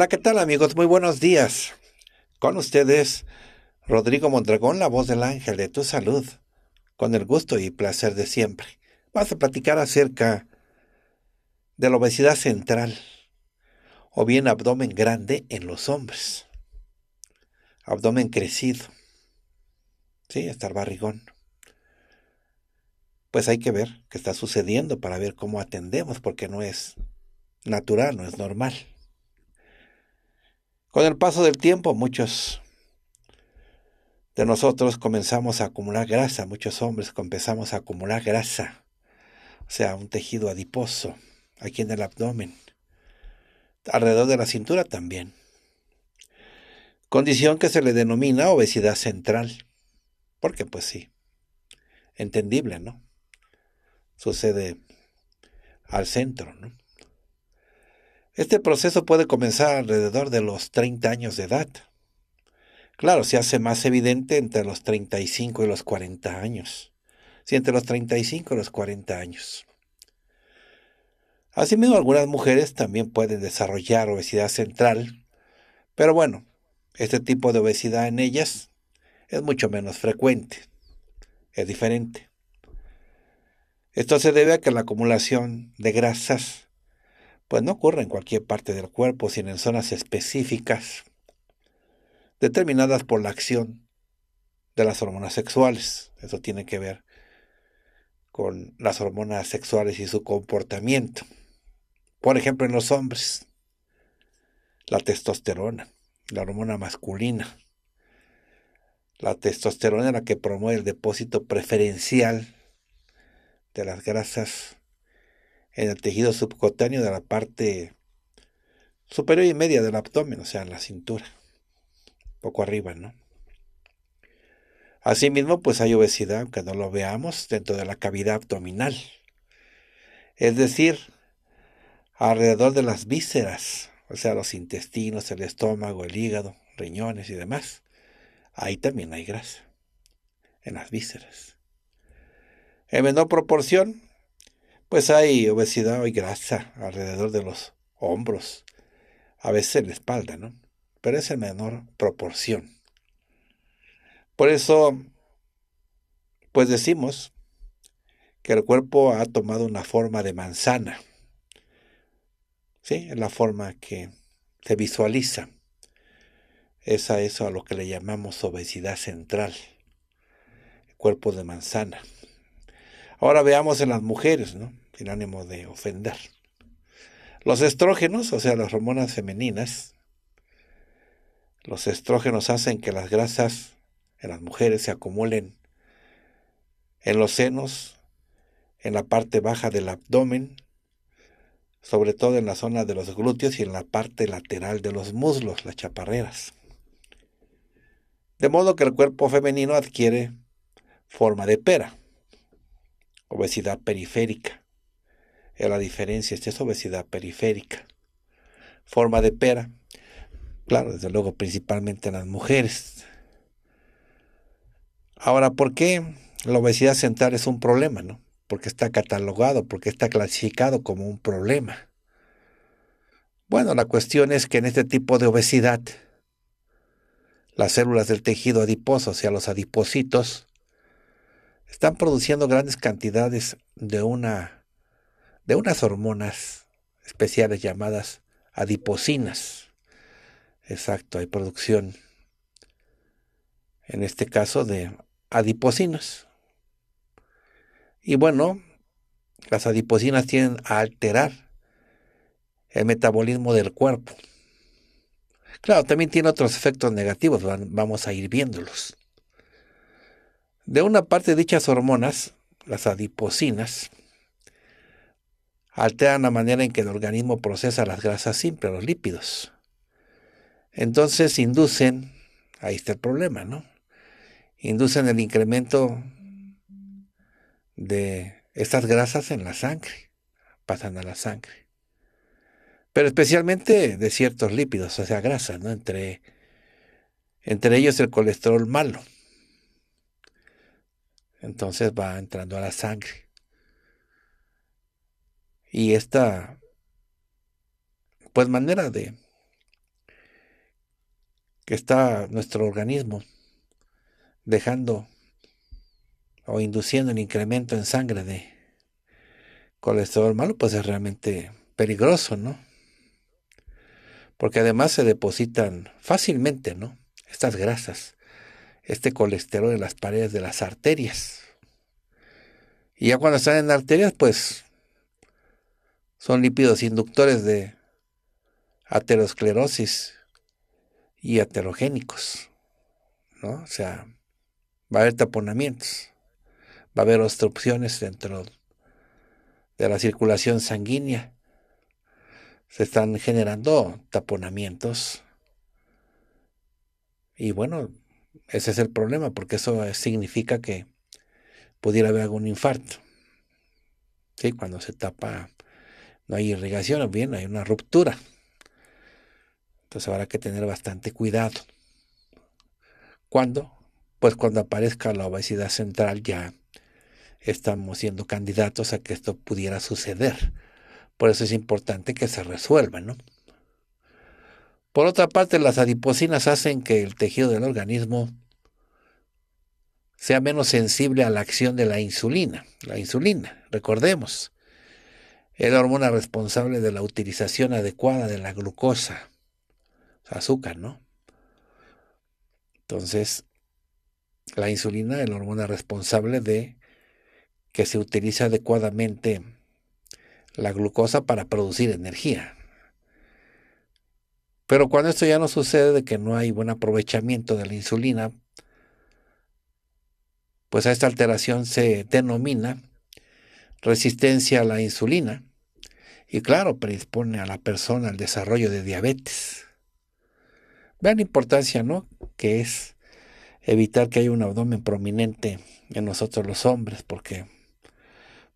Hola, ¿qué tal amigos? Muy buenos días. Con ustedes, Rodrigo Mondragón, la voz del ángel de tu salud, con el gusto y placer de siempre. Vas a platicar acerca de la obesidad central o bien abdomen grande en los hombres, abdomen crecido, sí, hasta el barrigón. Pues hay que ver qué está sucediendo para ver cómo atendemos, porque no es natural, no es normal. Con el paso del tiempo, muchos de nosotros comenzamos a acumular grasa, muchos hombres comenzamos a acumular grasa, o sea, un tejido adiposo aquí en el abdomen, alrededor de la cintura también, condición que se le denomina obesidad central, porque pues sí, entendible, ¿no? Sucede al centro, ¿no? Este proceso puede comenzar alrededor de los 30 años de edad. Claro, se hace más evidente entre los 35 y los 40 años. Sí, entre los 35 y los 40 años. Asimismo, algunas mujeres también pueden desarrollar obesidad central, pero bueno, este tipo de obesidad en ellas es mucho menos frecuente, es diferente. Esto se debe a que la acumulación de grasas pues no ocurre en cualquier parte del cuerpo, sino en zonas específicas determinadas por la acción de las hormonas sexuales. Eso tiene que ver con las hormonas sexuales y su comportamiento. Por ejemplo, en los hombres, la testosterona, la hormona masculina. La testosterona es la que promueve el depósito preferencial de las grasas en el tejido subcutáneo de la parte superior y media del abdomen, o sea, en la cintura, poco arriba, ¿no? Asimismo, pues hay obesidad, aunque no lo veamos, dentro de la cavidad abdominal, es decir, alrededor de las vísceras, o sea, los intestinos, el estómago, el hígado, riñones y demás. Ahí también hay grasa, en las vísceras. En menor proporción, pues hay obesidad y grasa alrededor de los hombros, a veces en la espalda, ¿no? Pero es en menor proporción. Por eso, pues decimos que el cuerpo ha tomado una forma de manzana. ¿Sí? Es la forma que se visualiza. Es a eso a lo que le llamamos obesidad central. cuerpo de manzana. Ahora veamos en las mujeres, ¿no? Sin ánimo de ofender. Los estrógenos, o sea, las hormonas femeninas, los estrógenos hacen que las grasas en las mujeres se acumulen en los senos, en la parte baja del abdomen, sobre todo en la zona de los glúteos y en la parte lateral de los muslos, las chaparreras. De modo que el cuerpo femenino adquiere forma de pera obesidad periférica. Es la diferencia, esta es obesidad periférica. Forma de pera, claro, desde luego principalmente en las mujeres. Ahora, ¿por qué la obesidad central es un problema, no? Porque está catalogado, porque está clasificado como un problema. Bueno, la cuestión es que en este tipo de obesidad, las células del tejido adiposo, o sea, los adipocitos, están produciendo grandes cantidades de una de unas hormonas especiales llamadas adipocinas. Exacto, hay producción en este caso de adipocinas. Y bueno, las adipocinas tienen a alterar el metabolismo del cuerpo. Claro, también tiene otros efectos negativos, vamos a ir viéndolos. De una parte, dichas hormonas, las adipocinas, alteran la manera en que el organismo procesa las grasas simples, los lípidos. Entonces inducen, ahí está el problema, ¿no? Inducen el incremento de estas grasas en la sangre, pasan a la sangre. Pero especialmente de ciertos lípidos, o sea, grasas, ¿no? Entre, entre ellos el colesterol malo. Entonces va entrando a la sangre. Y esta, pues manera de que está nuestro organismo dejando o induciendo el incremento en sangre de colesterol malo, pues es realmente peligroso, ¿no? Porque además se depositan fácilmente, ¿no? Estas grasas este colesterol en las paredes de las arterias. Y ya cuando están en arterias, pues son lípidos inductores de aterosclerosis y aterogénicos, ¿no? O sea, va a haber taponamientos, va a haber obstrucciones dentro de la circulación sanguínea. Se están generando taponamientos. Y bueno, ese es el problema, porque eso eh, significa que pudiera haber algún infarto. ¿Sí? Cuando se tapa, no hay irrigación, o bien, hay una ruptura. Entonces habrá que tener bastante cuidado. ¿Cuándo? Pues cuando aparezca la obesidad central ya estamos siendo candidatos a que esto pudiera suceder. Por eso es importante que se resuelva, ¿no? Por otra parte, las adipocinas hacen que el tejido del organismo sea menos sensible a la acción de la insulina. La insulina, recordemos, es la hormona responsable de la utilización adecuada de la glucosa, azúcar, ¿no? Entonces, la insulina es la hormona responsable de que se utilice adecuadamente la glucosa para producir energía. Pero cuando esto ya no sucede, de que no hay buen aprovechamiento de la insulina, pues a esta alteración se denomina resistencia a la insulina. Y claro, predispone a la persona al desarrollo de diabetes. Vean la importancia, ¿no? Que es evitar que haya un abdomen prominente en nosotros los hombres, porque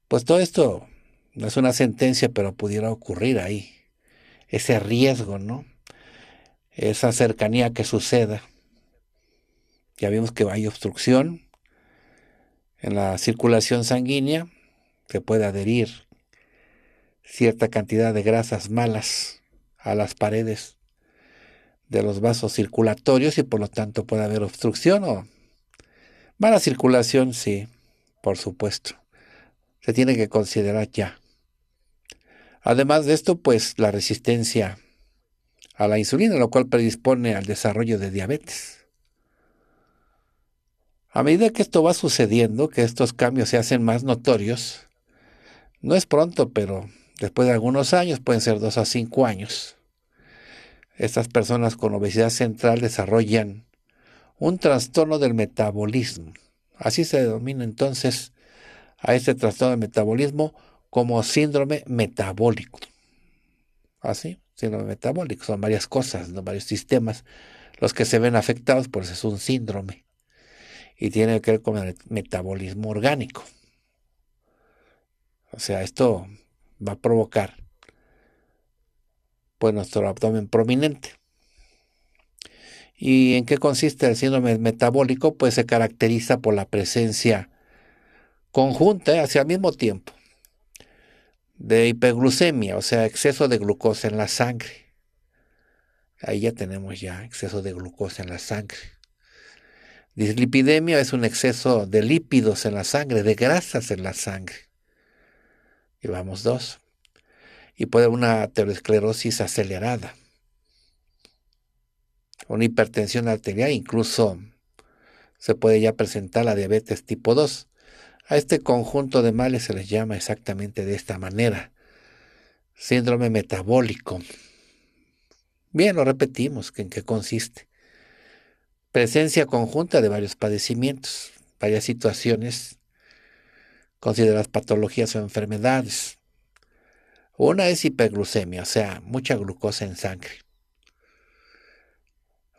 pues todo esto no es una sentencia, pero pudiera ocurrir ahí. Ese riesgo, ¿no? esa cercanía que suceda. Ya vimos que hay obstrucción en la circulación sanguínea, se puede adherir cierta cantidad de grasas malas a las paredes de los vasos circulatorios y por lo tanto puede haber obstrucción o mala circulación, sí, por supuesto. Se tiene que considerar ya. Además de esto, pues la resistencia a la insulina, lo cual predispone al desarrollo de diabetes. A medida que esto va sucediendo, que estos cambios se hacen más notorios, no es pronto, pero después de algunos años, pueden ser dos a cinco años, estas personas con obesidad central desarrollan un trastorno del metabolismo. Así se denomina entonces a este trastorno del metabolismo como síndrome metabólico. Así. ¿Ah, síndrome metabólico. Son varias cosas, ¿no? varios sistemas los que se ven afectados, pues es un síndrome. Y tiene que ver con el metabolismo orgánico. O sea, esto va a provocar pues nuestro abdomen prominente. ¿Y en qué consiste el síndrome metabólico? Pues se caracteriza por la presencia conjunta eh, hacia el mismo tiempo de hiperglucemia, o sea, exceso de glucosa en la sangre. Ahí ya tenemos ya exceso de glucosa en la sangre. Dislipidemia es un exceso de lípidos en la sangre, de grasas en la sangre. Llevamos dos. Y puede haber una aterosclerosis acelerada, una hipertensión arterial, incluso se puede ya presentar la diabetes tipo 2. A este conjunto de males se les llama exactamente de esta manera, síndrome metabólico. Bien, lo repetimos, ¿en qué consiste? Presencia conjunta de varios padecimientos, varias situaciones consideradas patologías o enfermedades. Una es hiperglucemia, o sea, mucha glucosa en sangre.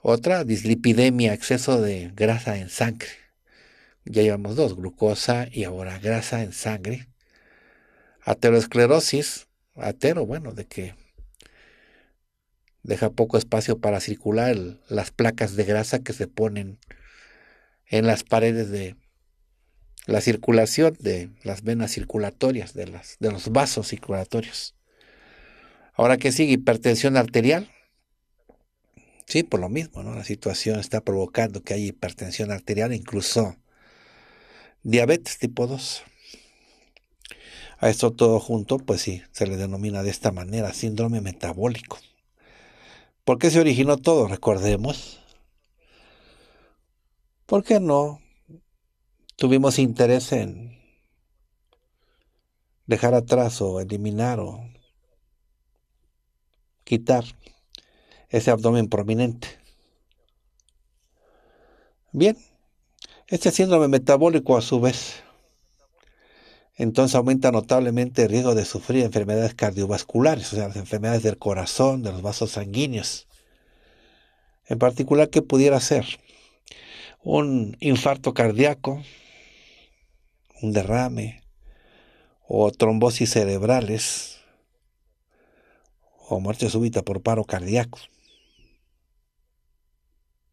Otra, dislipidemia, exceso de grasa en sangre. Ya llevamos dos, glucosa y ahora grasa en sangre. Aterosclerosis, atero, bueno, de que deja poco espacio para circular las placas de grasa que se ponen en las paredes de la circulación de las venas circulatorias, de, las, de los vasos circulatorios. Ahora que sigue hipertensión arterial. Sí, por lo mismo, ¿no? La situación está provocando que haya hipertensión arterial, incluso diabetes tipo 2. A esto todo junto, pues sí, se le denomina de esta manera síndrome metabólico. ¿Por qué se originó todo? Recordemos. ¿Por qué no tuvimos interés en dejar atrás o eliminar o quitar ese abdomen prominente? Bien, este síndrome metabólico a su vez entonces aumenta notablemente el riesgo de sufrir enfermedades cardiovasculares, o sea, las enfermedades del corazón, de los vasos sanguíneos. En particular, ¿qué pudiera ser? Un infarto cardíaco, un derrame, o trombosis cerebrales, o muerte súbita por paro cardíaco.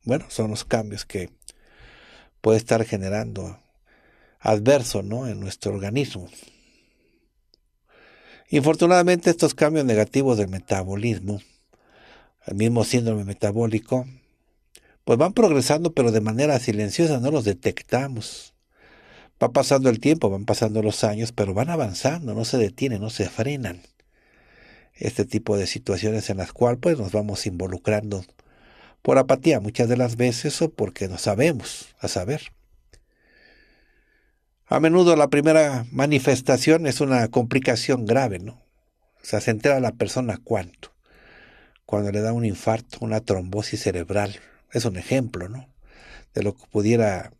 Bueno, son los cambios que puede estar generando adverso ¿no? en nuestro organismo. Infortunadamente estos cambios negativos del metabolismo, el mismo síndrome metabólico, pues van progresando pero de manera silenciosa, no los detectamos. Va pasando el tiempo, van pasando los años, pero van avanzando, no se detienen, no se frenan. Este tipo de situaciones en las cuales pues, nos vamos involucrando por apatía muchas de las veces o porque no sabemos, a saber. A menudo la primera manifestación es una complicación grave, ¿no? O sea, se entera la persona cuánto. Cuando le da un infarto, una trombosis cerebral. Es un ejemplo, ¿no? De lo que pudiera,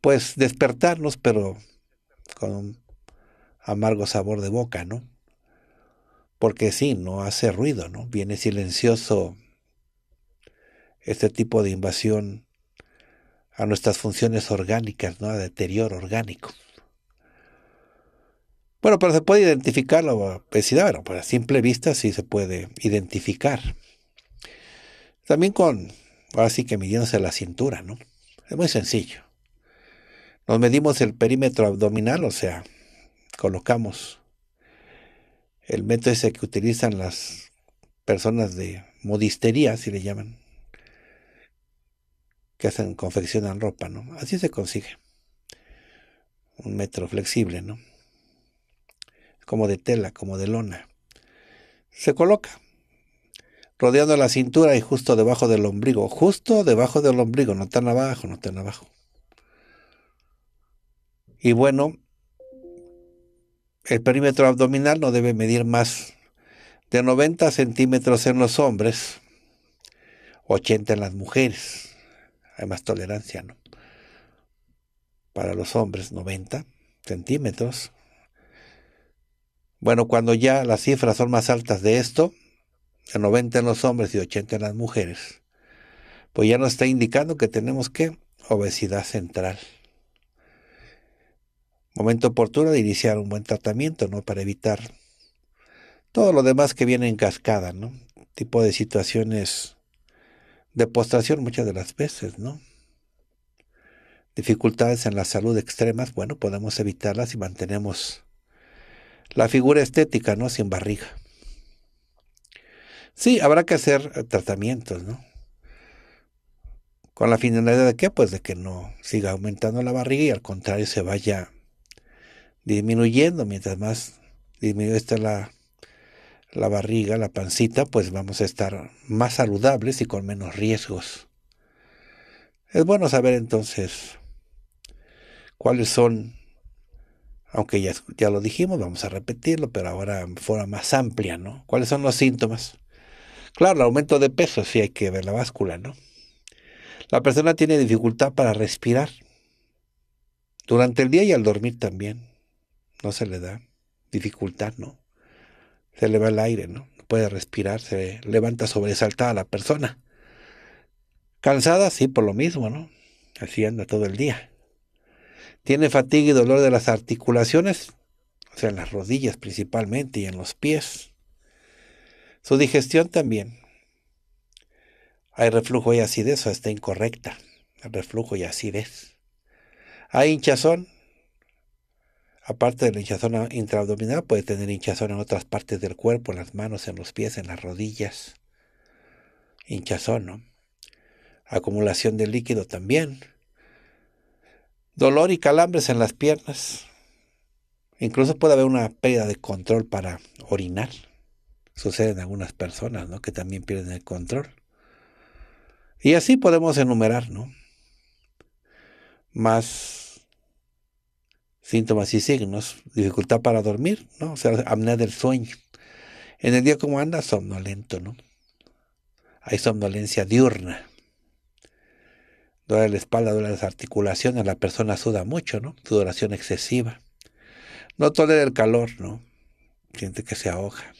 pues, despertarnos, pero con un amargo sabor de boca, ¿no? Porque sí, no hace ruido, ¿no? Viene silencioso este tipo de invasión a nuestras funciones orgánicas, ¿no? a deterioro orgánico. Bueno, pero se puede identificar la obesidad, pero pues a simple vista sí se puede identificar. También con, ahora sí que midiéndose la cintura, ¿no? Es muy sencillo. Nos medimos el perímetro abdominal, o sea, colocamos el método ese que utilizan las personas de modistería, si le llaman, que hacen, confeccionan ropa, ¿no? Así se consigue. Un metro flexible, ¿no? Como de tela, como de lona. Se coloca rodeando la cintura y justo debajo del ombligo, justo debajo del ombligo, no tan abajo, no tan abajo. Y bueno, el perímetro abdominal no debe medir más de 90 centímetros en los hombres, 80 en las mujeres hay más tolerancia, ¿no? Para los hombres, 90 centímetros. Bueno, cuando ya las cifras son más altas de esto, de 90 en los hombres y 80 en las mujeres, pues ya nos está indicando que tenemos que obesidad central. Momento oportuno de iniciar un buen tratamiento, ¿no? Para evitar todo lo demás que viene en cascada, ¿no? Tipo de situaciones de postración muchas de las veces, ¿no? Dificultades en la salud extremas, bueno, podemos evitarlas si mantenemos la figura estética, ¿no? Sin barriga. Sí, habrá que hacer eh, tratamientos, ¿no? ¿Con la finalidad de qué? Pues de que no siga aumentando la barriga y al contrario se vaya disminuyendo. Mientras más disminuye está la la barriga, la pancita, pues vamos a estar más saludables y con menos riesgos. Es bueno saber entonces cuáles son, aunque ya, lo dijimos, vamos a repetirlo, pero ahora en forma más amplia, ¿no? ¿Cuáles son los síntomas? Claro, el aumento de peso, si hay que ver la báscula, ¿no? La persona tiene dificultad para respirar. Durante el día y al dormir también. No se le da dificultad, ¿no? se le va el aire, ¿no? No puede respirar, se levanta sobresaltada la persona. Cansada, sí, por lo mismo, ¿no? Así anda todo el día. Tiene fatiga y dolor de las articulaciones, o sea, en las rodillas principalmente y en los pies. Su digestión también. Hay reflujo y acidez o está incorrecta. El reflujo y acidez. Hay hinchazón, Aparte de la hinchazón intraabdominal, puede tener hinchazón en otras partes del cuerpo, en las manos, en los pies, en las rodillas. Hinchazón, ¿no? Acumulación de líquido también. Dolor y calambres en las piernas. Incluso puede haber una pérdida de control para orinar. Sucede en algunas personas, ¿no? Que también pierden el control. Y así podemos enumerar, ¿no? Más síntomas y signos, dificultad para dormir, ¿no? O sea, apnea del sueño. En el día como anda, somnolento, ¿no? Hay somnolencia diurna. Duele la espalda, duele las articulaciones, la persona suda mucho, ¿no? Sudoración excesiva. No tolera el calor, ¿no? Siente que se ahoga.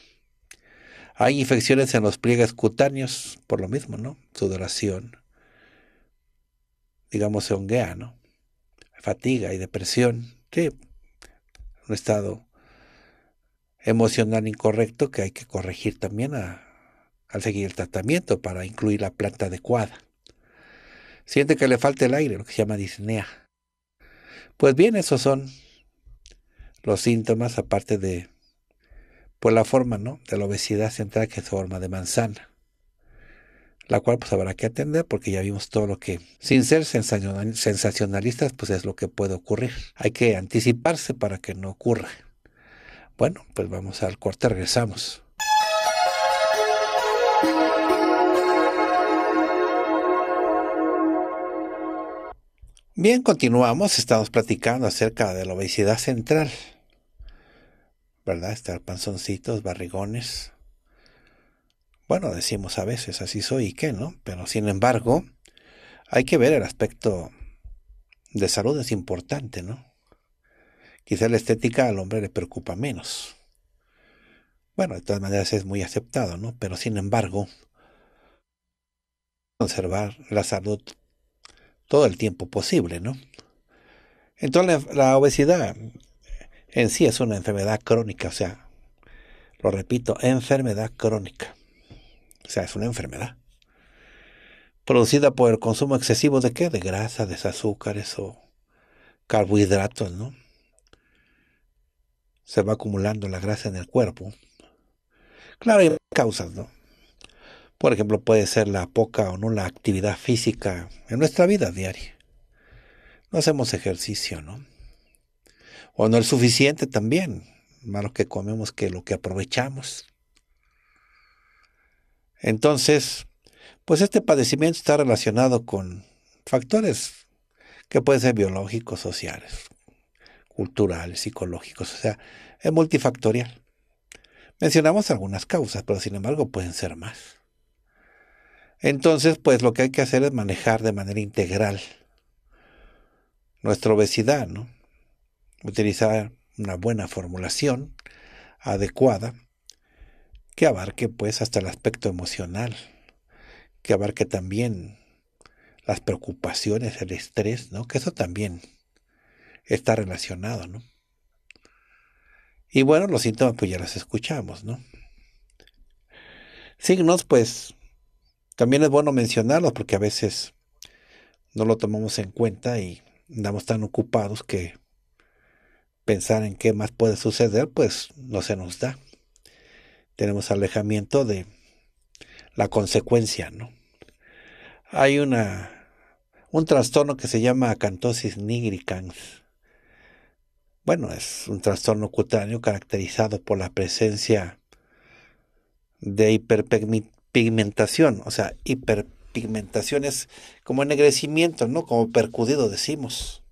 Hay infecciones en los pliegues cutáneos, por lo mismo, ¿no? Sudoración. Digamos, se honguea, ¿no? Fatiga y depresión un estado emocional incorrecto que hay que corregir también al seguir el tratamiento para incluir la planta adecuada. Siente que le falta el aire, lo que se llama disnea. Pues bien, esos son los síntomas, aparte de pues la forma ¿no? de la obesidad central que es forma de manzana la cual pues habrá que atender porque ya vimos todo lo que, sin ser sensacionalistas, pues es lo que puede ocurrir. Hay que anticiparse para que no ocurra. Bueno, pues vamos al corte, regresamos. Bien, continuamos, estamos platicando acerca de la obesidad central, ¿verdad? Estar panzoncitos, barrigones, bueno, decimos a veces, así soy y qué, ¿no? Pero sin embargo, hay que ver el aspecto de salud, es importante, ¿no? Quizá la estética al hombre le preocupa menos. Bueno, de todas maneras es muy aceptado, ¿no? Pero sin embargo, conservar la salud todo el tiempo posible, ¿no? Entonces la, obesidad en sí es una enfermedad crónica, o sea, lo repito, enfermedad crónica. O sea, es una enfermedad. Producida por el consumo excesivo de qué? De grasa, de azúcares o carbohidratos, ¿no? Se va acumulando la grasa en el cuerpo. Claro, hay causas, ¿no? Por ejemplo, puede ser la poca o no la actividad física en nuestra vida diaria. No hacemos ejercicio, ¿no? O no es suficiente también. Más que comemos que lo que aprovechamos. Entonces, pues este padecimiento está relacionado con factores que pueden ser biológicos, sociales, culturales, psicológicos, o sea, es multifactorial. Mencionamos algunas causas, pero sin embargo pueden ser más. Entonces, pues lo que hay que hacer es manejar de manera integral nuestra obesidad, ¿no? Utilizar una buena formulación adecuada que abarque pues hasta el aspecto emocional, que abarque también las preocupaciones, el estrés, ¿no? Que eso también está relacionado, ¿no? Y bueno, los síntomas pues ya los escuchamos, ¿no? Signos pues también es bueno mencionarlos porque a veces no lo tomamos en cuenta y andamos tan ocupados que pensar en qué más puede suceder pues no se nos da tenemos alejamiento de la consecuencia, ¿no? Hay una, un trastorno que se llama acantosis nigricans. Bueno, es un trastorno cutáneo caracterizado por la presencia de hiperpigmentación, o sea, hiperpigmentación es como ennegrecimiento, ¿no? Como percudido decimos,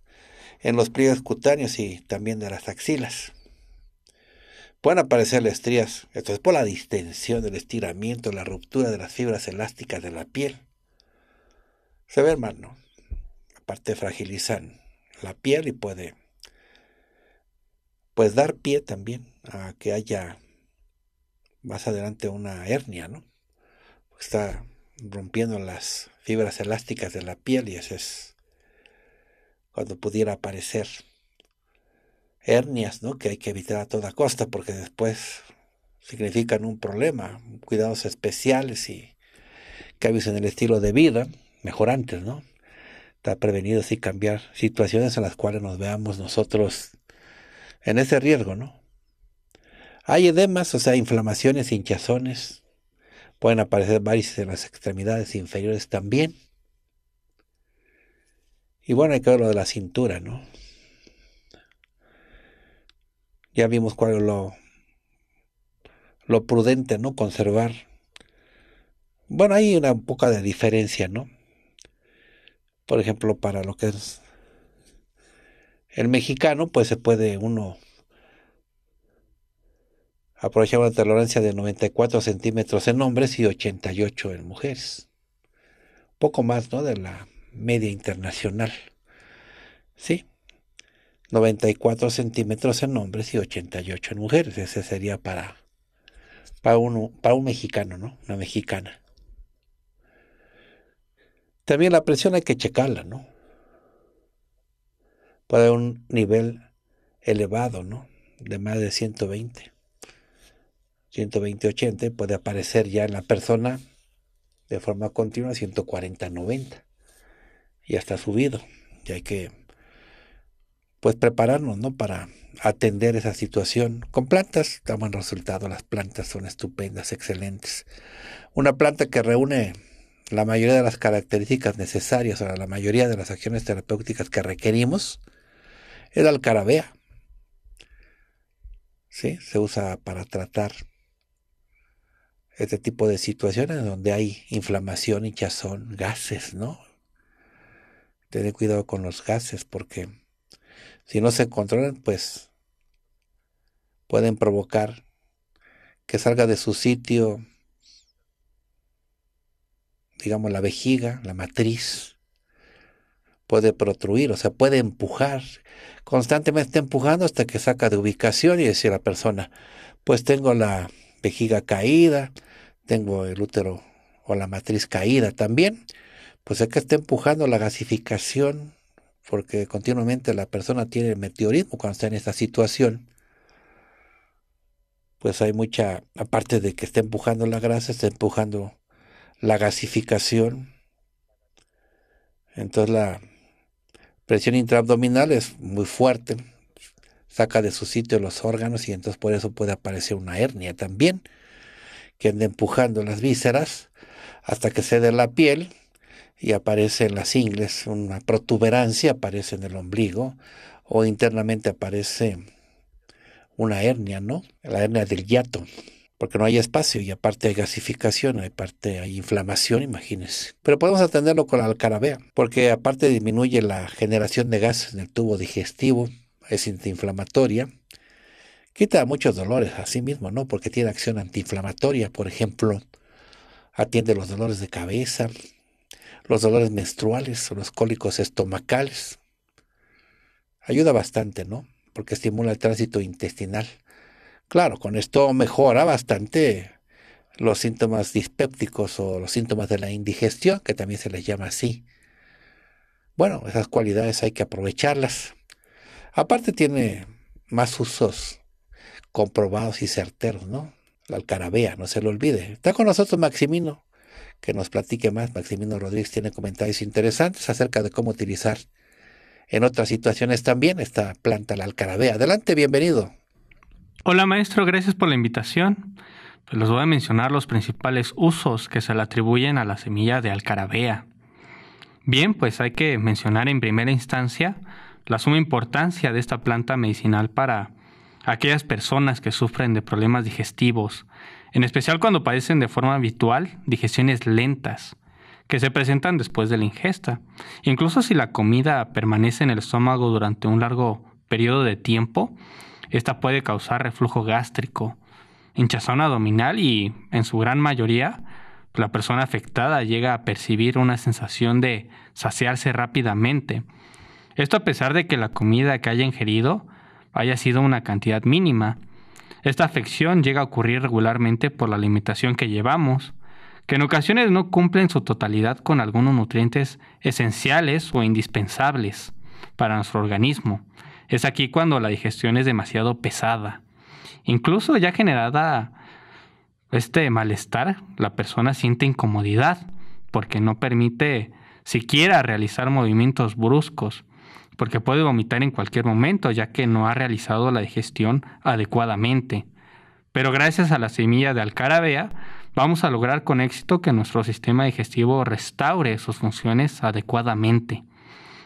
en los pliegues cutáneos y también de las axilas. Pueden aparecer estrías, esto es por la distensión, el estiramiento, la ruptura de las fibras elásticas de la piel. Se ve, hermano, aparte fragilizan la piel y puede pues dar pie también a que haya más adelante una hernia, ¿no? Está rompiendo las fibras elásticas de la piel y ese es cuando pudiera aparecer hernias, ¿no? Que hay que evitar a toda costa porque después significan un problema, cuidados especiales y cambios en el estilo de vida, antes, ¿no? Estar prevenidos y cambiar situaciones en las cuales nos veamos nosotros en ese riesgo, ¿no? Hay edemas, o sea, inflamaciones, hinchazones. Pueden aparecer varices en las extremidades inferiores también. Y bueno, hay que ver lo de la cintura, ¿no? Ya vimos cuál es lo, lo prudente, ¿no? Conservar. Bueno, hay una poca de diferencia, ¿no? Por ejemplo, para lo que es el mexicano, pues se puede uno aprovechar una tolerancia de 94 centímetros en hombres y 88 en mujeres. Poco más, ¿no? De la media internacional. Sí. 94 centímetros en hombres y 88 en mujeres. Ese sería para, para, uno, para un mexicano, ¿no? Una mexicana. También la presión hay que checarla, ¿no? Puede haber un nivel elevado, ¿no? De más de 120. 120-80 puede aparecer ya en la persona de forma continua 140-90. Ya está subido. Ya hay que pues prepararnos, ¿no? Para atender esa situación. Con plantas da buen resultado, las plantas son estupendas, excelentes. Una planta que reúne la mayoría de las características necesarias para la mayoría de las acciones terapéuticas que requerimos es la alcarabea. Se usa para tratar este tipo de situaciones donde hay inflamación, hinchazón, gases, ¿no? Tener cuidado con los gases porque si no se controlan, pues pueden provocar que salga de su sitio, digamos, la vejiga, la matriz, puede protruir, o sea, puede empujar, constantemente empujando hasta que saca de ubicación y decir a la persona, pues tengo la vejiga caída, tengo el útero o la matriz caída también, pues es que está empujando la gasificación porque continuamente la persona tiene el meteorismo cuando está en esta situación, pues hay mucha, aparte de que está empujando la grasa, está empujando la gasificación. Entonces la presión intraabdominal es muy fuerte, saca de su sitio los órganos y entonces por eso puede aparecer una hernia también, que anda empujando las vísceras hasta que cede la piel y aparece en las ingles, una protuberancia aparece en el ombligo o internamente aparece una hernia, ¿no? La hernia del hiato, porque no hay espacio y aparte hay gasificación, hay hay inflamación, imagínense. Pero podemos atenderlo con la alcarabea, porque aparte disminuye la generación de gases en el tubo digestivo, es antiinflamatoria. Quita muchos dolores a sí mismo, ¿no? Porque tiene acción antiinflamatoria, por ejemplo, atiende los dolores de cabeza, los dolores menstruales o los cólicos estomacales. Ayuda bastante, ¿no? Porque estimula el tránsito intestinal. Claro, con esto mejora bastante los síntomas dispépticos o los síntomas de la indigestión, que también se les llama así. Bueno, esas cualidades hay que aprovecharlas. Aparte tiene más usos comprobados y certeros, ¿no? La alcarabea, no se lo olvide. Está con nosotros Maximino que nos platique más. Maximino Rodríguez tiene comentarios interesantes acerca de cómo utilizar en otras situaciones también esta planta, la alcarabea. Adelante, bienvenido. Hola maestro, gracias por la invitación. Pues les voy a mencionar los principales usos que se le atribuyen a la semilla de alcarabea. Bien, pues hay que mencionar en primera instancia la suma importancia de esta planta medicinal para aquellas personas que sufren de problemas digestivos, en especial cuando padecen de forma habitual digestiones lentas, que se presentan después de la ingesta. Incluso si la comida permanece en el estómago durante un largo periodo de tiempo, esta puede causar reflujo gástrico, hinchazón abdominal y, en su gran mayoría, la persona afectada llega a percibir una sensación de saciarse rápidamente. Esto a pesar de que la comida que haya ingerido haya sido una cantidad mínima. Esta afección llega a ocurrir regularmente por la limitación que llevamos, que en ocasiones no cumple en su totalidad con algunos nutrientes esenciales o indispensables para nuestro organismo. Es aquí cuando la digestión es demasiado pesada. Incluso ya generada este malestar, la persona siente incomodidad porque no permite siquiera realizar movimientos bruscos porque puede vomitar en cualquier momento ya que no ha realizado la digestión adecuadamente. Pero gracias a la semilla de alcarabea, vamos a lograr con éxito que nuestro sistema digestivo restaure sus funciones adecuadamente.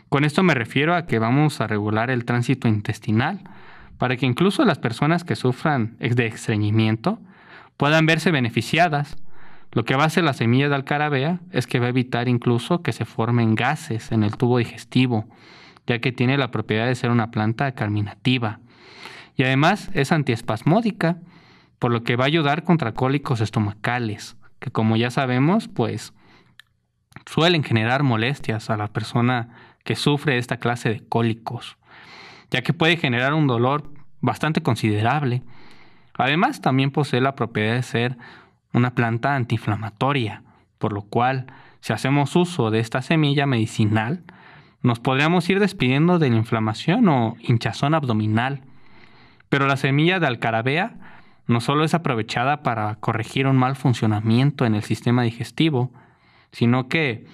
Con esto me refiero a que vamos a regular el tránsito intestinal, para que incluso las personas que sufran de estreñimiento puedan verse beneficiadas. Lo que va a hacer la semilla de alcarabea es que va a evitar incluso que se formen gases en el tubo digestivo, ya que tiene la propiedad de ser una planta carminativa. Y además es antiespasmódica, por lo que va a ayudar contra cólicos estomacales, que como ya sabemos, pues suelen generar molestias a la persona que sufre esta clase de cólicos, ya que puede generar un dolor bastante considerable. Además, también posee la propiedad de ser una planta antiinflamatoria, por lo cual, si hacemos uso de esta semilla medicinal, nos podríamos ir despidiendo de la inflamación o hinchazón abdominal, pero la semilla de alcarabea no solo es aprovechada para corregir un mal funcionamiento en el sistema digestivo, sino que,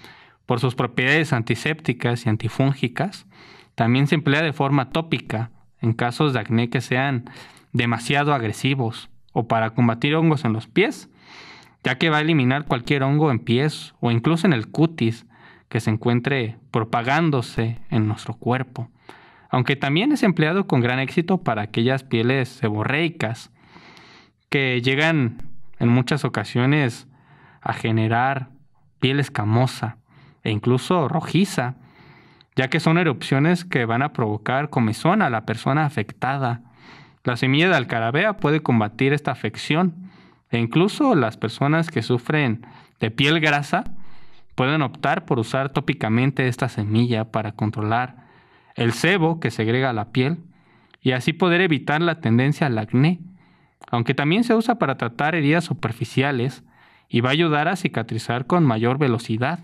por sus propiedades antisépticas y antifúngicas, también se emplea de forma tópica en casos de acné que sean demasiado agresivos o para combatir hongos en los pies, ya que va a eliminar cualquier hongo en pies o incluso en el cutis, que se encuentre propagándose en nuestro cuerpo, aunque también es empleado con gran éxito para aquellas pieles seborreicas que llegan en muchas ocasiones a generar piel escamosa e incluso rojiza, ya que son erupciones que van a provocar comezón a la persona afectada. La semilla de alcarabea puede combatir esta afección e incluso las personas que sufren de piel grasa Pueden optar por usar tópicamente esta semilla para controlar el sebo que segrega la piel y así poder evitar la tendencia al acné, aunque también se usa para tratar heridas superficiales y va a ayudar a cicatrizar con mayor velocidad.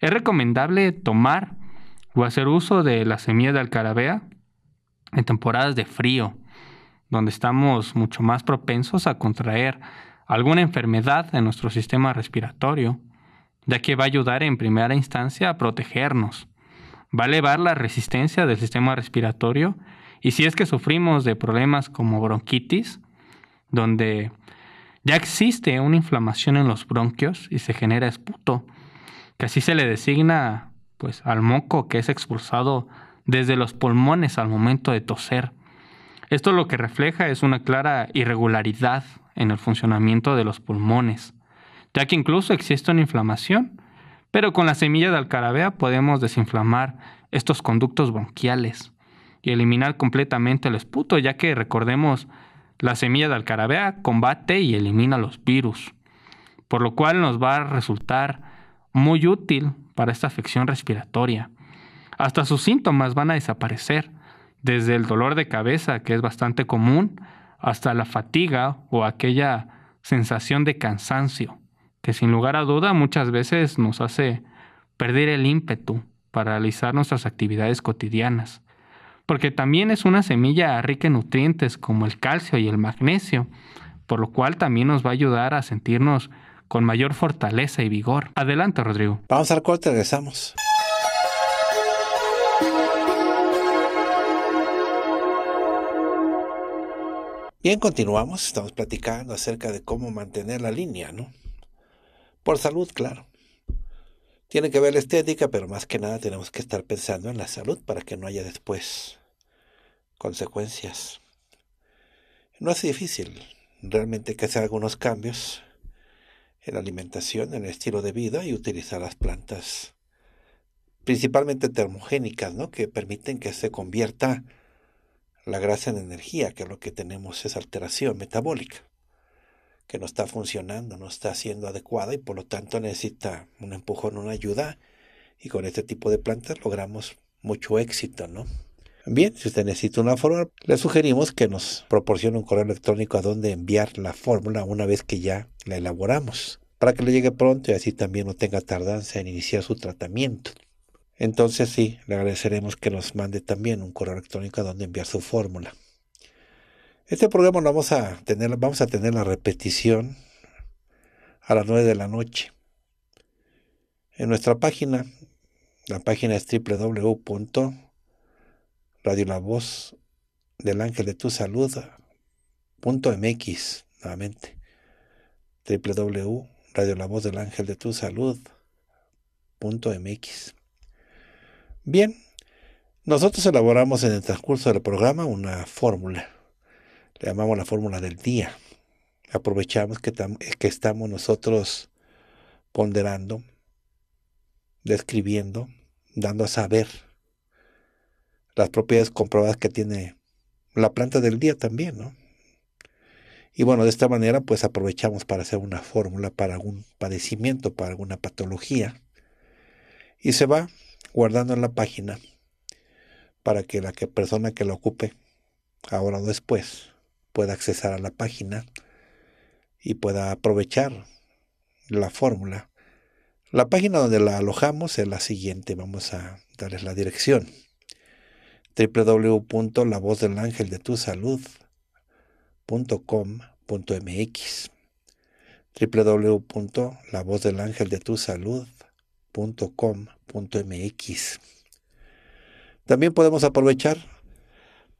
Es recomendable tomar o hacer uso de la semilla de alcarabea en temporadas de frío, donde estamos mucho más propensos a contraer alguna enfermedad en nuestro sistema respiratorio ya que va a ayudar en primera instancia a protegernos, va a elevar la resistencia del sistema respiratorio y si es que sufrimos de problemas como bronquitis, donde ya existe una inflamación en los bronquios y se genera esputo, que así se le designa pues al moco que es expulsado desde los pulmones al momento de toser. Esto lo que refleja es una clara irregularidad en el funcionamiento de los pulmones ya que incluso existe una inflamación. Pero con la semilla de alcarabea podemos desinflamar estos conductos bronquiales y eliminar completamente el esputo, ya que recordemos, la semilla de alcarabea combate y elimina los virus, por lo cual nos va a resultar muy útil para esta afección respiratoria. Hasta sus síntomas van a desaparecer, desde el dolor de cabeza, que es bastante común, hasta la fatiga o aquella sensación de cansancio que sin lugar a duda muchas veces nos hace perder el ímpetu para realizar nuestras actividades cotidianas, porque también es una semilla rica en nutrientes como el calcio y el magnesio, por lo cual también nos va a ayudar a sentirnos con mayor fortaleza y vigor. Adelante, Rodrigo. Vamos al corte, regresamos. Bien, continuamos. Estamos platicando acerca de cómo mantener la línea, ¿no? Por salud, claro. Tiene que ver la estética, pero más que nada tenemos que estar pensando en la salud para que no haya después consecuencias. No hace difícil, realmente que hacer algunos cambios en la alimentación, en el estilo de vida y utilizar las plantas principalmente termogénicas, ¿no? que permiten que se convierta la grasa en energía, que lo que tenemos es alteración metabólica que no está funcionando, no está siendo adecuada y por lo tanto necesita un empujón, una ayuda. Y con este tipo de plantas logramos mucho éxito, ¿no? Bien, si usted necesita una fórmula, le sugerimos que nos proporcione un correo electrónico a donde enviar la fórmula una vez que ya la elaboramos, para que le llegue pronto y así también no tenga tardanza en iniciar su tratamiento. Entonces sí, le agradeceremos que nos mande también un correo electrónico a donde enviar su fórmula. Este programa lo vamos a tener, vamos a tener la repetición a las 9 de la noche. En nuestra página, la página es www.radiolavozdelangeldetusalud.mx ángel de tu nuevamente www.radiolavozdelangeldetusalud.mx Bien, nosotros elaboramos en el transcurso del programa una fórmula le llamamos la fórmula del día. Aprovechamos que, estamos nosotros ponderando, describiendo, dando a saber las propiedades comprobadas que tiene la planta del día también, Y bueno, de esta manera pues aprovechamos para hacer una fórmula para algún padecimiento, para alguna patología. Y se va guardando en la página para que la persona que la ocupe, ahora o después, pueda accesar a la página y pueda aprovechar la fórmula. La página donde la alojamos es la siguiente, vamos a darles la dirección www.lavozdelangeldetusalud.com.mx www.lavozdelangeldetusalud.com.mx También podemos aprovechar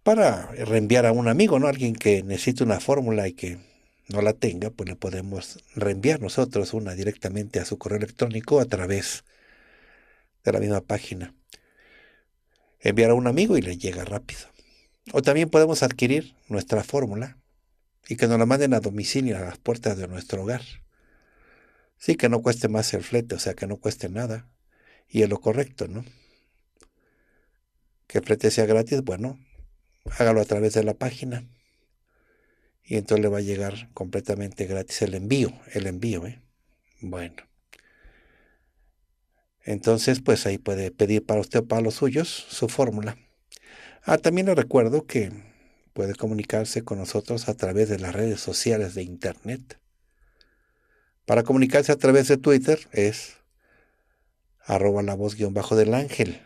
para reenviar a un amigo, ¿no? Alguien que necesite una fórmula y que no la tenga, pues le podemos reenviar nosotros una directamente a su correo electrónico a través de la misma página. Enviar a un amigo y le llega rápido. O también podemos adquirir nuestra fórmula y que nos la manden a domicilio, a las puertas de nuestro hogar. Sí, que no cueste más el flete, o sea, que no cueste nada. Y es lo correcto, ¿no? Que el flete sea gratis, bueno, hágalo a través de la página. Y entonces le va a llegar completamente gratis el envío, el envío, ¿eh? Bueno. Entonces, pues ahí puede pedir para usted o para los suyos su fórmula. Ah, también le recuerdo que puede comunicarse con nosotros a través de las redes sociales de Internet. Para comunicarse a través de Twitter es arroba la voz guión bajo del ángel.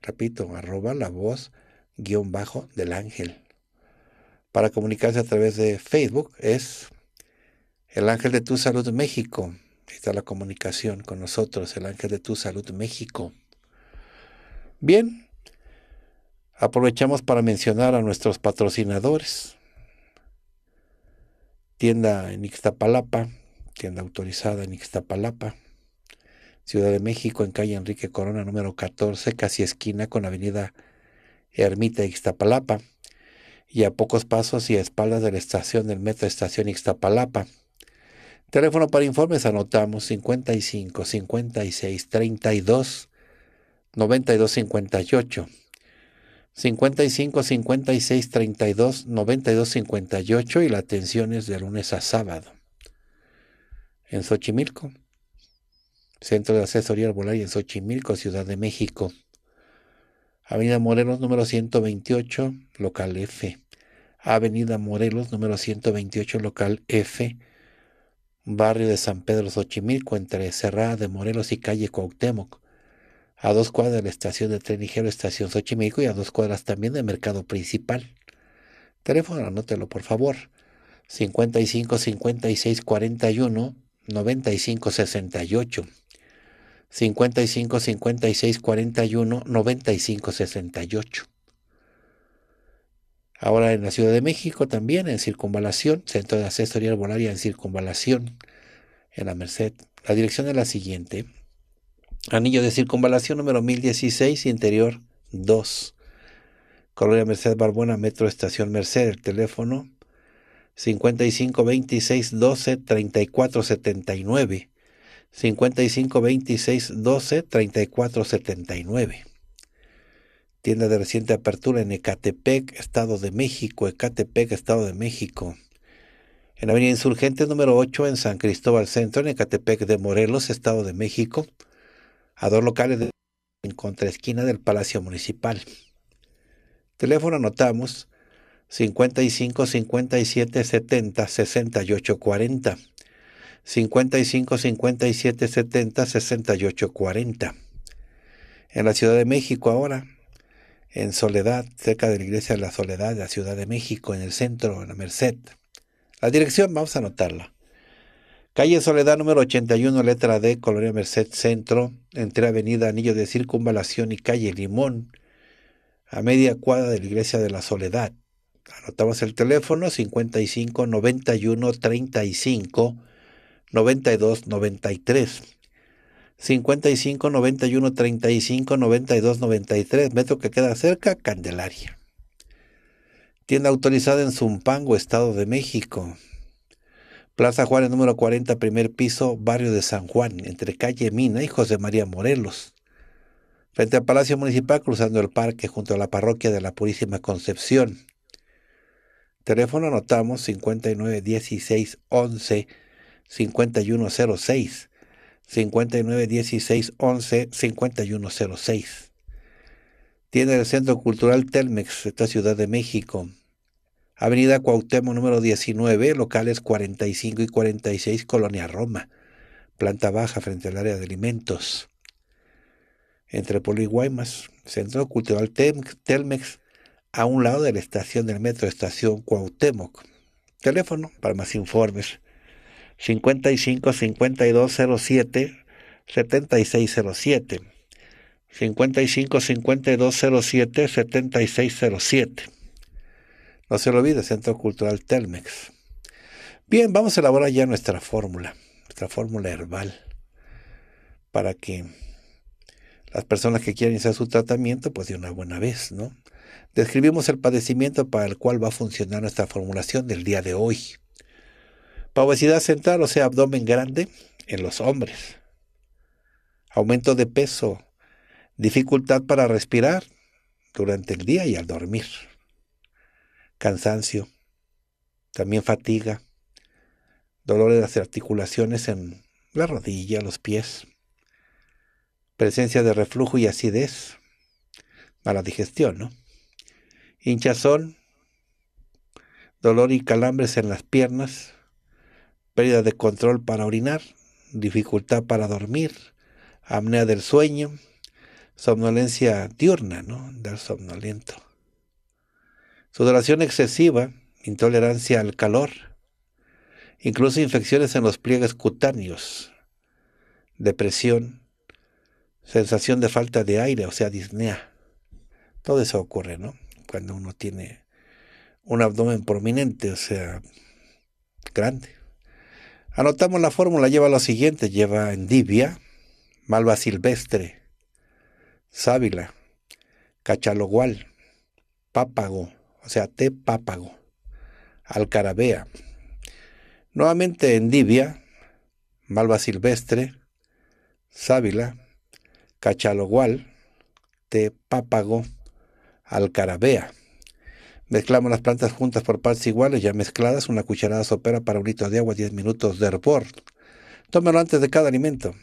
Repito, arroba la voz guión bajo del ángel. Para comunicarse a través de Facebook es el ángel de tu salud México. está la comunicación con nosotros, el ángel de tu salud México. Bien, aprovechamos para mencionar a nuestros patrocinadores. Tienda en Ixtapalapa, tienda autorizada en Ixtapalapa, Ciudad de México, en calle Enrique Corona, número 14, casi esquina con avenida Ermita Ixtapalapa, y a pocos pasos y a espaldas de la estación del Metro Estación Ixtapalapa. Teléfono para informes anotamos 55 56 32 92 58. 55 56 32 92 58 y la atención es de lunes a sábado. En Xochimilco, Centro de Asesoría Arbolaria en Xochimilco, Ciudad de México. Avenida Morelos número 128, local F. Avenida Morelos número 128, local F. Barrio de San Pedro Xochimilco, entre Cerrada de Morelos y calle Cuauhtémoc. A dos cuadras de la estación de tren ligero, estación Xochimilco, y a dos cuadras también del mercado principal. Teléfono, anótelo por favor. 55 56 41 95 68. 55 56 41 95 68. Ahora en la Ciudad de México también, en Circunvalación, Centro de Asesoría Arbolaria en Circunvalación, en la Merced. La dirección es la siguiente. Anillo de Circunvalación número 1016, interior 2. Colonia Merced Barbona, Metro Estación Merced. El teléfono 55 26 12 34 79. 55 26 12 34 79. Tienda de reciente apertura en Ecatepec, Estado de México, Ecatepec, Estado de México. En Avenida Insurgente número 8 en San Cristóbal Centro, en Ecatepec de Morelos, Estado de México. A dos locales en contraesquina del Palacio Municipal. Teléfono anotamos 55 57 70 68 40. 55 57 70 68 40. En la Ciudad de México ahora, en Soledad, cerca de la iglesia de la Soledad, de la Ciudad de México, en el centro, en la Merced. La dirección, vamos a anotarla. Calle Soledad número 81, letra D, Colonia Merced Centro, entre Avenida Anillo de Circunvalación y Calle Limón, a media cuadra de la Iglesia de la Soledad. Anotamos el teléfono 55 91 35 92 93. 55 91 35 92 93, metro que queda cerca, Candelaria. Tienda autorizada en Zumpango, Estado de México. Plaza Juárez número 40, primer piso, barrio de San Juan, entre calle Mina y José María Morelos. Frente al Palacio Municipal, cruzando el parque, junto a la parroquia de la Purísima Concepción. Teléfono anotamos 59 16 11 5106, 591611, 5106. Tiene el Centro Cultural Telmex, esta Ciudad de México. Avenida Cuauhtémoc número 19, locales 45 y 46, Colonia Roma, planta baja frente al área de alimentos. Entre Polo Guaymas, Centro Cultural Telmex, a un lado de la estación del metro, estación Cuauhtémoc. Teléfono para más informes 55 5207 7607. 55 5207 7607. No se lo olvide, Centro Cultural Telmex. Bien, vamos a elaborar ya nuestra fórmula, nuestra fórmula herbal, para que las personas que quieran hacer su tratamiento, pues de una buena vez, ¿no? Describimos el padecimiento para el cual va a funcionar nuestra formulación del día de hoy obesidad central, o sea, abdomen grande en los hombres. Aumento de peso, dificultad para respirar durante el día y al dormir. Cansancio, también fatiga, dolor de las articulaciones en la rodilla, los pies, presencia de reflujo y acidez, mala digestión, ¿no? Hinchazón, dolor y calambres en las piernas, pérdida de control para orinar, dificultad para dormir, apnea del sueño, somnolencia diurna, ¿no? Del somnoliento. Sudoración excesiva, intolerancia al calor, incluso infecciones en los pliegues cutáneos, depresión, sensación de falta de aire, o sea, disnea. Todo eso ocurre, ¿no? Cuando uno tiene un abdomen prominente, o sea, grande. Anotamos la fórmula, lleva lo siguiente, lleva endivia, malva silvestre, sábila, cachalogual, pápago, o sea, té pápago, alcarabea. Nuevamente endivia, malva silvestre, sábila, cachalogual, té pápago, alcarabea. Mezclamos las plantas juntas por partes iguales, ya mezcladas, una cucharada sopera para un litro de agua, 10 minutos de hervor. Tómelo antes de cada alimento.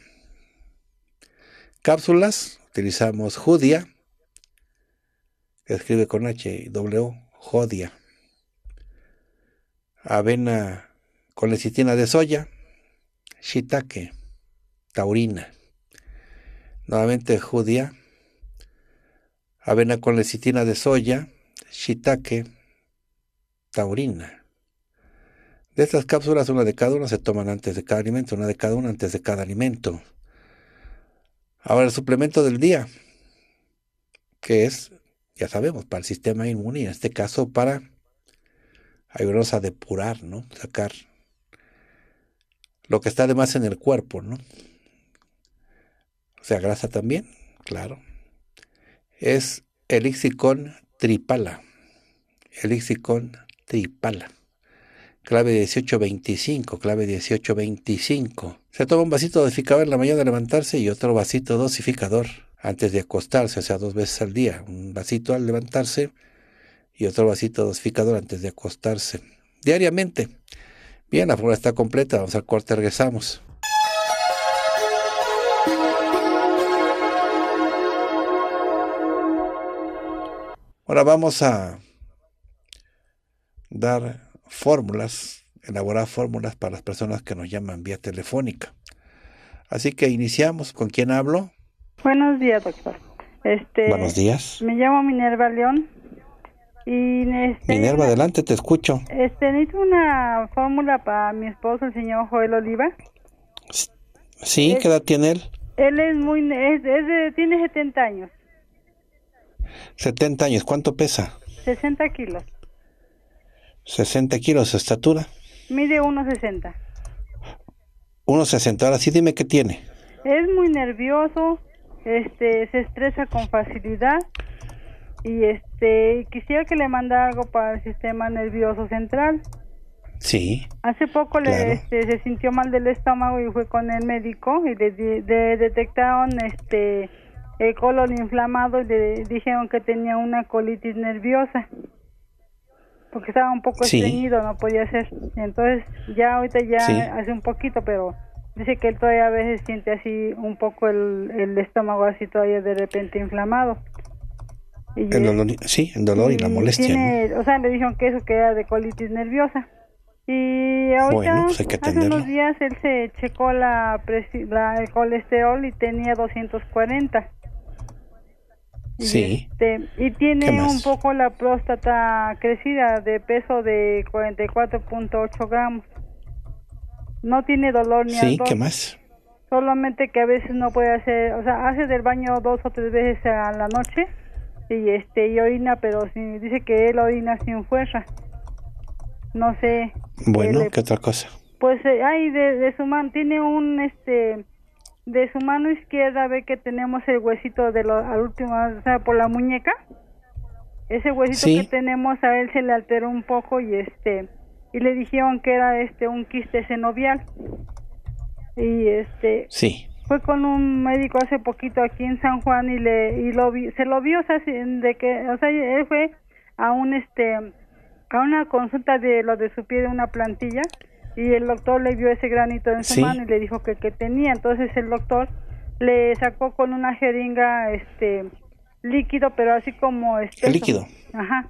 Cápsulas, utilizamos judía, escribe con H y W, jodia. Avena con lecitina de soya, shiitake, taurina. Nuevamente judía, avena con lecitina de soya, shiitake, taurina. De estas cápsulas, una de cada una se toman antes de cada alimento, una de cada una antes de cada alimento. Ahora, el suplemento del día, que es, ya sabemos, para el sistema inmune, en este caso para ayudarnos a depurar, ¿no? Sacar lo que está además en el cuerpo, ¿no? O sea, grasa también, claro. Es elixir con Tripala, el con Tripala. Clave 1825, clave 1825. Se toma un vasito dosificador en la mañana de levantarse y otro vasito dosificador antes de acostarse, o sea, dos veces al día. Un vasito al levantarse y otro vasito dosificador antes de acostarse. Diariamente. Bien, la fórmula está completa. Vamos al corte, regresamos. Ahora vamos a dar fórmulas, elaborar fórmulas para las personas que nos llaman vía telefónica. Así que iniciamos. ¿Con quién hablo? Buenos días, doctor. Este, Buenos días. Me llamo Minerva León. Y este, Minerva, adelante, te escucho. Este, necesito una fórmula para mi esposo, el señor Joel Oliva. Sí, ¿qué edad tiene él? Él es muy... Es, tiene 70 años. 70 años, ¿cuánto pesa? 60 kilos. 60 kilos, estatura. Mide 1,60. 1,60. Ahora sí, dime qué tiene. Es muy nervioso, este, se estresa con facilidad y este, quisiera que le mandara algo para el sistema nervioso central. Sí. Hace poco le, este, se sintió mal del estómago y fue con el médico y le detectaron este el colon inflamado y le dijeron que tenía una colitis nerviosa porque estaba un poco estreñido, no podía ser. Entonces ya ahorita ya hace un poquito, pero dice que él todavía a veces siente así un poco el, el estómago así todavía de repente inflamado. el dolor, sí, el dolor y, la molestia. O sea, le dijeron que eso que era de colitis nerviosa. Y ahorita, pues hace unos días él se checó la, la, colesterol y tenía 240. Sí. Este, y tiene un poco la próstata crecida de peso de 44.8 gramos. No tiene dolor ni Sí, ¿qué más? Solamente que a veces no puede hacer, o sea, hace del baño dos o tres veces a la noche y este y orina, pero dice que él orina sin fuerza. No sé. Bueno, eh, ¿qué, otra cosa? Pues hay eh, ay de, de su man tiene un este de su mano izquierda ve que tenemos el huesito de lo, al último, o sea, por la muñeca. Ese huesito que tenemos a él se le alteró un poco y este y le dijeron que era este un quiste senovial. Y este Sí. Fue con un médico hace poquito aquí en San Juan y le y lo vi, se lo vio, o sea, de que, o sea, él fue a un este a una consulta de lo de su pie de una plantilla y el doctor le vio ese granito en su mano y le dijo que, que tenía. Entonces el doctor le sacó con una jeringa este líquido, pero así como este líquido. Ajá.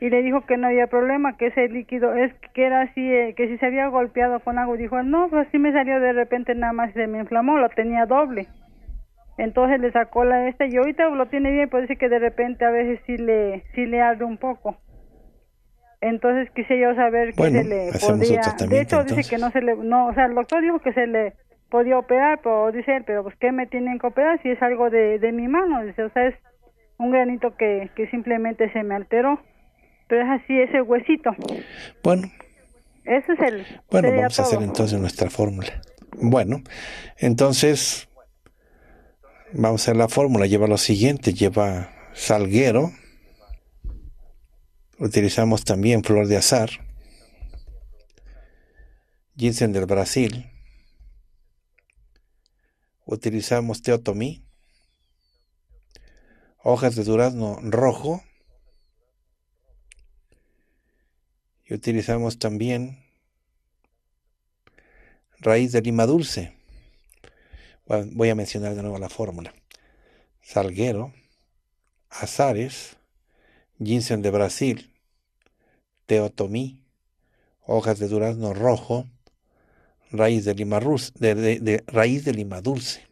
Y le dijo que no había problema, que ese líquido es que era así, eh, que si se había golpeado con algo, dijo, "No, pues así me salió de repente nada más se me inflamó, lo tenía doble." Entonces le sacó la esta y ahorita lo tiene bien, puede ser que de repente a veces sí le sí le arde un poco. Entonces quise yo saber qué se le podía. De hecho dice que no se le, no, o sea, el doctor dijo que se le podía operar, pero dice él, pero pues qué me tienen que operar si es algo de, mi mano, dice, o sea, es un granito que, simplemente se me alteró, pero es así ese huesito. Bueno. Ese es el. Bueno, vamos a hacer entonces nuestra fórmula. Bueno, entonces vamos a hacer la fórmula. Lleva lo siguiente, lleva salguero. Utilizamos también flor de azar, ginseng del Brasil. Utilizamos teotomí, hojas de durazno rojo. Y utilizamos también raíz de lima dulce. Voy a mencionar de nuevo la fórmula. Salguero, azares, ginseng de Brasil, teotomí, hojas de durazno rojo, raíz de lima, raíz de lima dulce.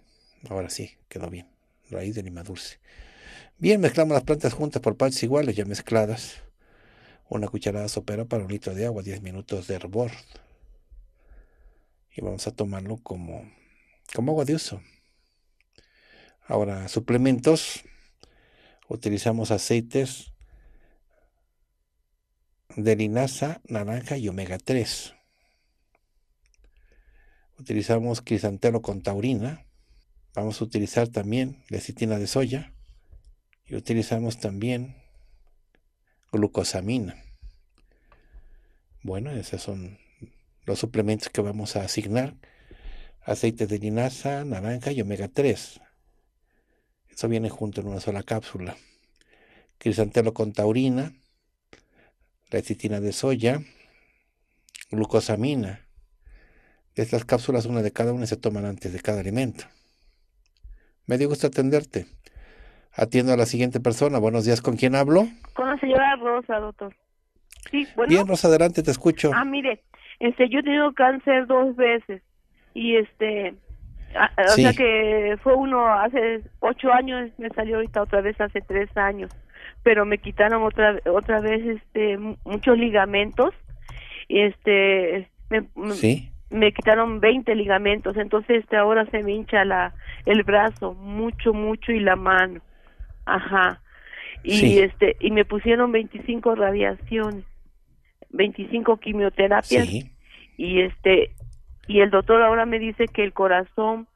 Ahora sí, quedó bien. Raíz de lima dulce. Bien, mezclamos las plantas juntas por partes iguales, ya mezcladas. Una cucharada sopera para un litro de agua, 10 minutos de hervor. Y vamos a tomarlo como, como agua de uso. Ahora, suplementos. Utilizamos aceites de linaza, naranja y omega 3. Utilizamos crisantelo con taurina. Vamos a utilizar también lecitina de soya. Y utilizamos también glucosamina. Bueno, esos son los suplementos que vamos a asignar. aceite de linaza, naranja y omega 3. Eso viene junto en una sola cápsula. Crisantelo con taurina la citina de soya, glucosamina. estas cápsulas, una de cada una se toman antes de cada alimento. Me dio gusto atenderte. Atiendo a la siguiente persona. Buenos días, ¿con quién hablo? Con la señora Rosa, doctor. Bien, Rosa, adelante, te escucho. Ah, mire, este, yo he tenido cáncer dos veces y este, o sea que fue uno hace ocho años, me salió ahorita otra vez hace tres años pero me quitaron otra otra vez este muchos ligamentos este me, quitaron 20 ligamentos entonces este ahora se me hincha la el brazo mucho mucho y la mano ajá y este y me pusieron 25 radiaciones 25 quimioterapias y este y el doctor ahora me dice que el corazón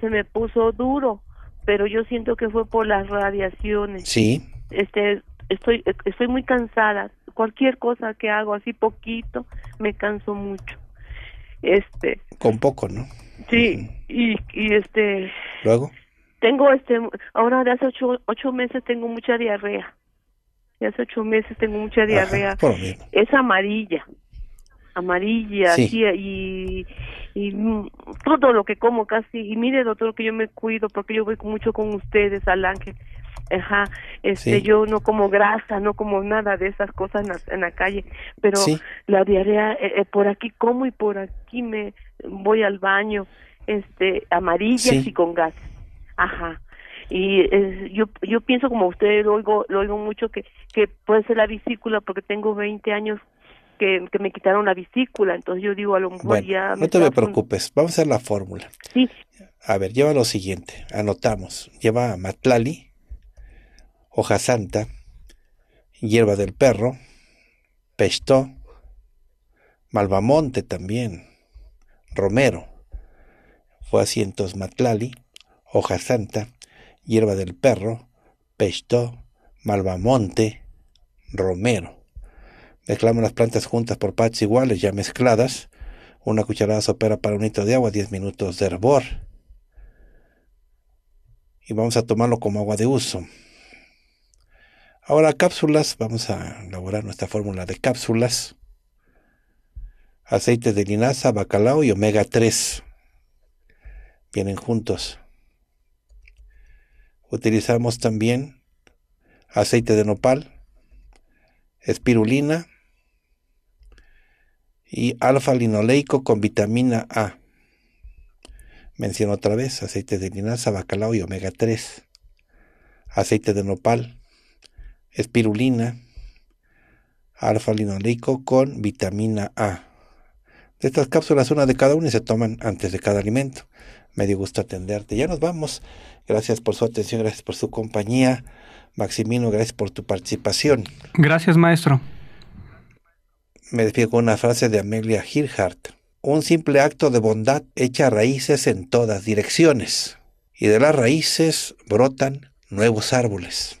se me puso duro pero yo siento que fue por las radiaciones sí este estoy muy cansada cualquier cosa que hago así poquito me canso mucho este con poco no sí y, y este luego tengo este ahora de hace ocho, ocho meses tengo mucha diarrea de hace ocho meses tengo mucha diarrea es amarilla amarilla y, y, todo lo que como casi y mire doctor que yo me cuido porque yo voy mucho con ustedes al ángel Ajá, este, yo no como grasa, no como nada de esas cosas en la, calle, pero la diarrea, eh, eh, por aquí como y por aquí me voy al baño, este, amarillas y con gas. Ajá. Y yo, yo pienso como usted lo oigo, lo oigo mucho que, que puede ser la vesícula porque tengo 20 años que, que, me quitaron la vesícula. Entonces yo digo, a lo mejor ya... no te me preocupes, vamos a hacer la fórmula. Sí. A ver, lleva lo siguiente, anotamos. Lleva Matlali, hoja santa, hierba del perro, pesto, malvamonte también, romero. Fue asientos matlali, matlali, hoja santa, hierba del perro, pesto, malvamonte, romero. Mezclamos las plantas juntas por partes iguales, ya mezcladas. Una cucharada sopera para un litro de agua, 10 minutos de hervor. Y vamos a tomarlo como agua de uso. Ahora cápsulas, vamos a elaborar nuestra fórmula de cápsulas. Aceite de linaza, bacalao y omega 3. Vienen juntos. Utilizamos también aceite de nopal, espirulina y alfa linoleico con vitamina A. Menciono otra vez aceite de linaza, bacalao y omega 3. Aceite de nopal, espirulina, alfa-linoleico con vitamina A. De estas cápsulas, una de cada una y se toman antes de cada alimento. Me dio gusto atenderte. Ya nos vamos. Gracias por su atención, gracias por su compañía. Maximino, gracias por tu participación. Gracias, maestro. Me despido con una frase de Amelia Hirhart. Un simple acto de bondad echa raíces en todas direcciones, y de las raíces brotan nuevos árboles.